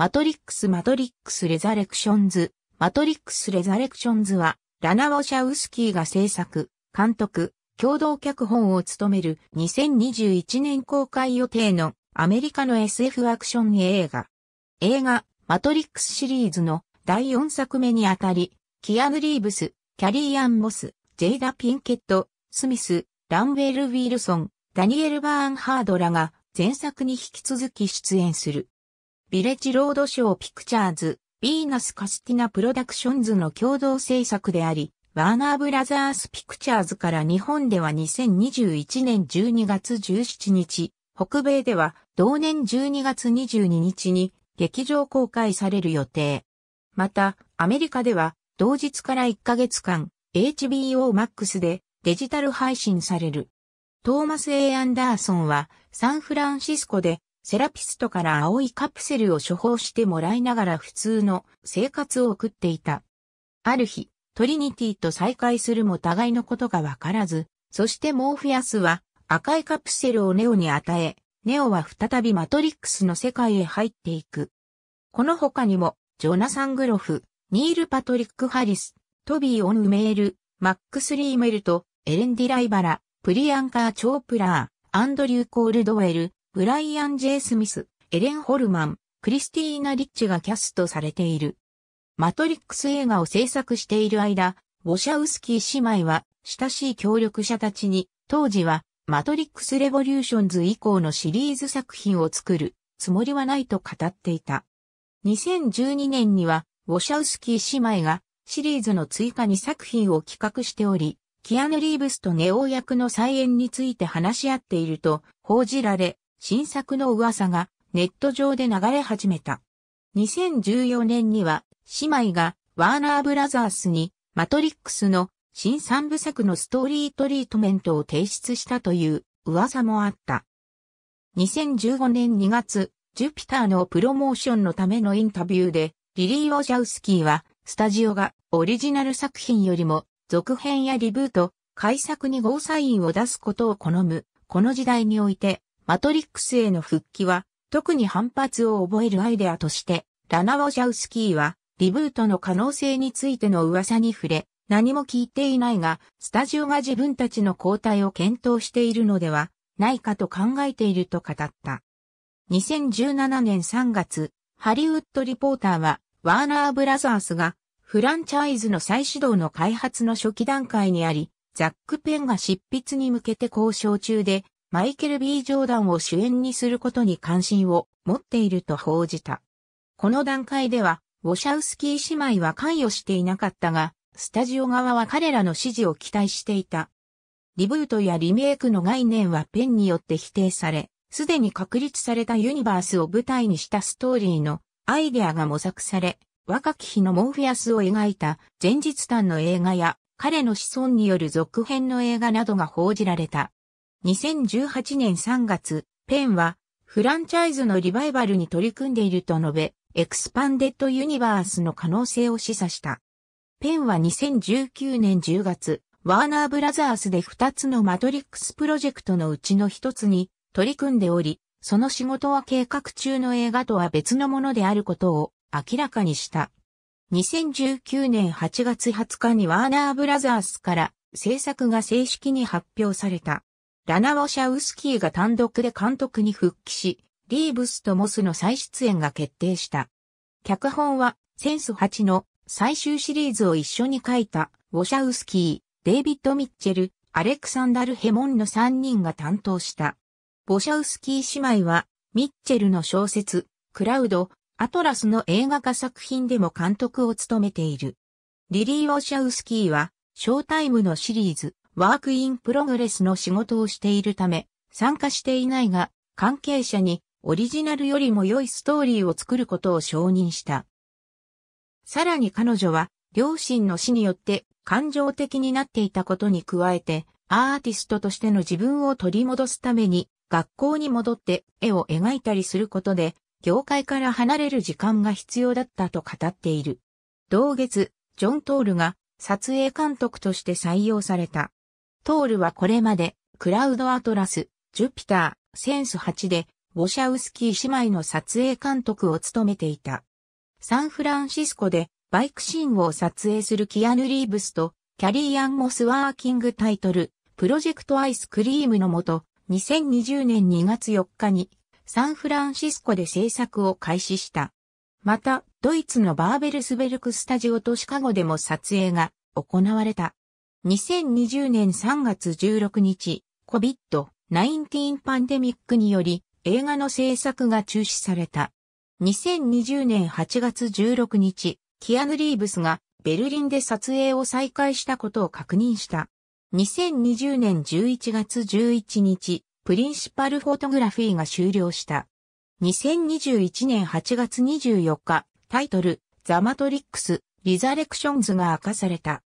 マトリックスマトリックスレザレクションズ、マトリックスレザレクションズは、ラナ・ウォシャウスキーが制作、監督、共同脚本を務める2021年公開予定のアメリカの SF アクション映画。映画、マトリックスシリーズの第4作目にあたり、キアヌ・リーブス、キャリー・アン・モス、ジェイダ・ピンケット、スミス、ランウェル・ウィルソン、ダニエル・バーンハードらが前作に引き続き出演する。ビレッジロードショーピクチャーズ、ヴィーナス・カスティナ・プロダクションズの共同制作であり、ワーナーブラザース・ピクチャーズから日本では2021年12月17日、北米では同年12月22日に劇場公開される予定。また、アメリカでは同日から1ヶ月間、HBO Max でデジタル配信される。トーマス・ A・ アンダーソンはサンフランシスコでセラピストから青いカプセルを処方してもらいながら普通の生活を送っていた。ある日、トリニティと再会するも互いのことがわからず、そしてモーフィアスは赤いカプセルをネオに与え、ネオは再びマトリックスの世界へ入っていく。この他にも、ジョナサン・グロフ、ニール・パトリック・ハリス、トビー・オン・ウメール、マックス・リーメルト、エレン・ディライバラ、プリアンカー・チョープラー、アンドリュー・コールドウェル、ブライアン・ジェイ・スミス、エレン・ホルマン、クリスティーナ・リッチがキャストされている。マトリックス映画を制作している間、ウォシャウスキー姉妹は親しい協力者たちに、当時はマトリックス・レボリューションズ以降のシリーズ作品を作るつもりはないと語っていた。2012年にはウォシャウスキー姉妹がシリーズの追加に作品を企画しており、キアヌ・リーブスとネオ役の再演について話し合っていると報じられ、新作の噂がネット上で流れ始めた。2014年には姉妹がワーナーブラザースにマトリックスの新三部作のストーリートリートメントを提出したという噂もあった。2015年2月、ジュピターのプロモーションのためのインタビューで、リリー・オジャウスキーは、スタジオがオリジナル作品よりも続編やリブート、改作にゴーサインを出すことを好む。この時代において、マトリックスへの復帰は、特に反発を覚えるアイデアとして、ラナ・ウォジャウスキーは、リブートの可能性についての噂に触れ、何も聞いていないが、スタジオが自分たちの交代を検討しているのでは、ないかと考えていると語った。2017年3月、ハリウッドリポーターは、ワーナーブラザースが、フランチャイズの再始動の開発の初期段階にあり、ザック・ペンが執筆に向けて交渉中で、マイケル・ B・ ジョーダンを主演にすることに関心を持っていると報じた。この段階では、ウォシャウスキー姉妹は関与していなかったが、スタジオ側は彼らの支持を期待していた。リブートやリメイクの概念はペンによって否定され、すでに確立されたユニバースを舞台にしたストーリーのアイデアが模索され、若き日のモーフィアスを描いた前日譚の映画や彼の子孫による続編の映画などが報じられた。2018年3月、ペンは、フランチャイズのリバイバルに取り組んでいると述べ、エクスパンデッドユニバースの可能性を示唆した。ペンは2019年10月、ワーナーブラザースで2つのマトリックスプロジェクトのうちの1つに取り組んでおり、その仕事は計画中の映画とは別のものであることを明らかにした。2019年8月20日にワーナーブラザースから制作が正式に発表された。ラナ・ウォシャウスキーが単独で監督に復帰し、リーブスとモスの再出演が決定した。脚本は、センス8の最終シリーズを一緒に書いた、ウォシャウスキー、デイビッド・ミッチェル、アレクサンダル・ヘモンの3人が担当した。ウォシャウスキー姉妹は、ミッチェルの小説、クラウド、アトラスの映画化作品でも監督を務めている。リリー・ウォシャウスキーは、ショータイムのシリーズ、ワークインプログレスの仕事をしているため、参加していないが、関係者にオリジナルよりも良いストーリーを作ることを承認した。さらに彼女は、両親の死によって感情的になっていたことに加えて、アーティストとしての自分を取り戻すために、学校に戻って絵を描いたりすることで、業界から離れる時間が必要だったと語っている。同月、ジョン・トールが撮影監督として採用された。トールはこれまで、クラウドアトラス、ジュピター、センス8で、ウォシャウスキー姉妹の撮影監督を務めていた。サンフランシスコで、バイクシーンを撮影するキアヌ・リーブスと、キャリー・アン・モスワーキングタイトル、プロジェクト・アイスクリームのもと、2020年2月4日に、サンフランシスコで制作を開始した。また、ドイツのバーベルスベルクスタジオとシカゴでも撮影が行われた。2020年3月16日、COVID-19 パンデミックにより映画の制作が中止された。2020年8月16日、キアヌ・リーブスがベルリンで撮影を再開したことを確認した。2020年11月11日、プリンシパルフォトグラフィーが終了した。2021年8月24日、タイトル、ザ・マトリックス、リザレクションズが明かされた。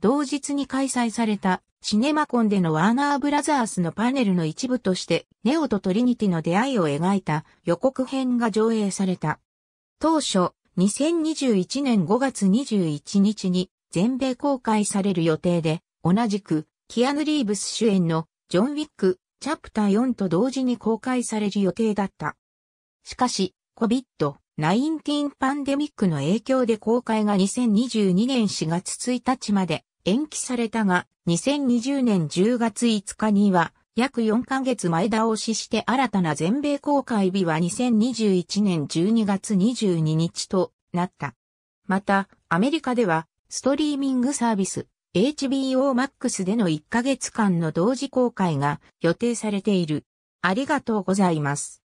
同日に開催されたシネマコンでのワーナーブラザースのパネルの一部としてネオとトリニティの出会いを描いた予告編が上映された。当初、2021年5月21日に全米公開される予定で、同じくキアヌ・リーブス主演のジョン・ウィック、チャプター4と同時に公開される予定だった。しかし、コビット。19パンデミックの影響で公開が2022年4月1日まで延期されたが、2020年10月5日には、約4ヶ月前倒しして新たな全米公開日は2021年12月22日となった。また、アメリカでは、ストリーミングサービス、HBO Max での1ヶ月間の同時公開が予定されている。ありがとうございます。